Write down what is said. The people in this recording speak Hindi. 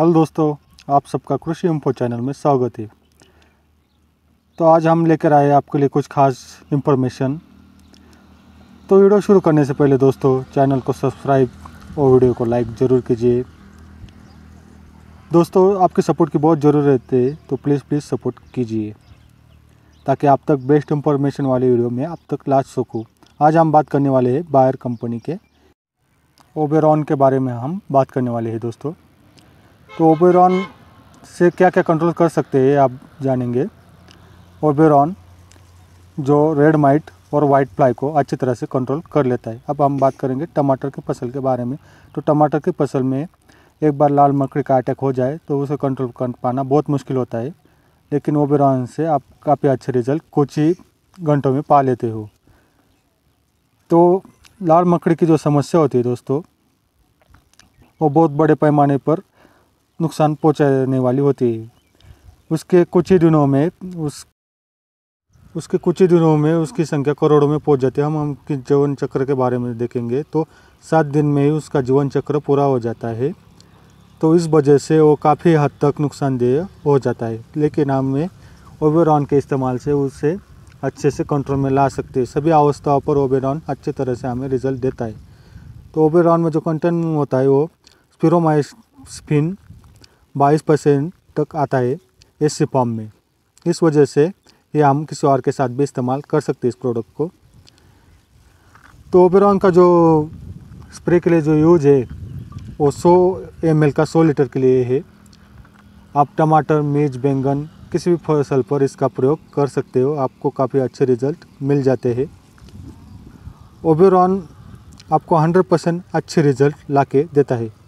हेलो दोस्तों आप सबका कृषि इम्फो चैनल में स्वागत है तो आज हम लेकर आए आपके लिए कुछ खास इन्फॉर्मेशन तो वीडियो शुरू करने से पहले दोस्तों चैनल को सब्सक्राइब और वीडियो को लाइक ज़रूर कीजिए दोस्तों आपके सपोर्ट की बहुत ज़रूरत है तो प्लीज़ प्लीज़ सपोर्ट कीजिए ताकि आप तक बेस्ट इंफॉर्मेशन वाले वीडियो में आप तक ला सकूँ आज हम बात करने वाले हैं बायर कंपनी के ओबेरॉन के बारे में हम बात करने वाले हैं दोस्तों तो ओबेरॉन से क्या क्या कंट्रोल कर सकते हैं आप जानेंगे ओबेरॉन जो रेड माइट और वाइट फ्लाई को अच्छी तरह से कंट्रोल कर लेता है अब हम बात करेंगे टमाटर की फसल के बारे में तो टमाटर की फसल में एक बार लाल मकड़ी का अटैक हो जाए तो उसे कंट्रोल कर पाना बहुत मुश्किल होता है लेकिन ओबेरॉन से आप काफ़ी अच्छे रिजल्ट कुछ ही घंटों में पा लेते हो तो लाल मकड़ी की जो समस्या होती है दोस्तों वो बहुत बड़े पैमाने पर नुकसान पहुंचाने वाली होती है उसके कुछ ही दिनों में उस उसके कुछ ही दिनों में उसकी संख्या करोड़ों में पहुंच जाती है हम हम जीवन चक्र के बारे में देखेंगे तो सात दिन में ही उसका जीवन चक्र पूरा हो जाता है तो इस वजह से वो काफ़ी हद तक नुकसानदेह हो जाता है लेकिन हमें ओबेरॉन के इस्तेमाल से उसे अच्छे से कंट्रोल में ला सकते हैं सभी अवस्थाओं पर ओबेरॉन अच्छे तरह से हमें रिजल्ट देता है तो ओबेरॉन में जो कंटेंट होता है वो स्पिरोमाइस्फिन बाईस परसेंट तक आता है इस फॉर्म में इस वजह से ये हम किसी और के साथ भी इस्तेमाल कर सकते हैं इस प्रोडक्ट को तो ओबेरॉन का जो स्प्रे के लिए जो यूज है वो 100 एम का 100 लीटर के लिए है आप टमाटर मिर्च बैंगन किसी भी फसल पर इसका प्रयोग कर सकते हो आपको काफ़ी अच्छे रिजल्ट मिल जाते हैं ओबेरॉन आपको 100 परसेंट अच्छे रिजल्ट ला के देता है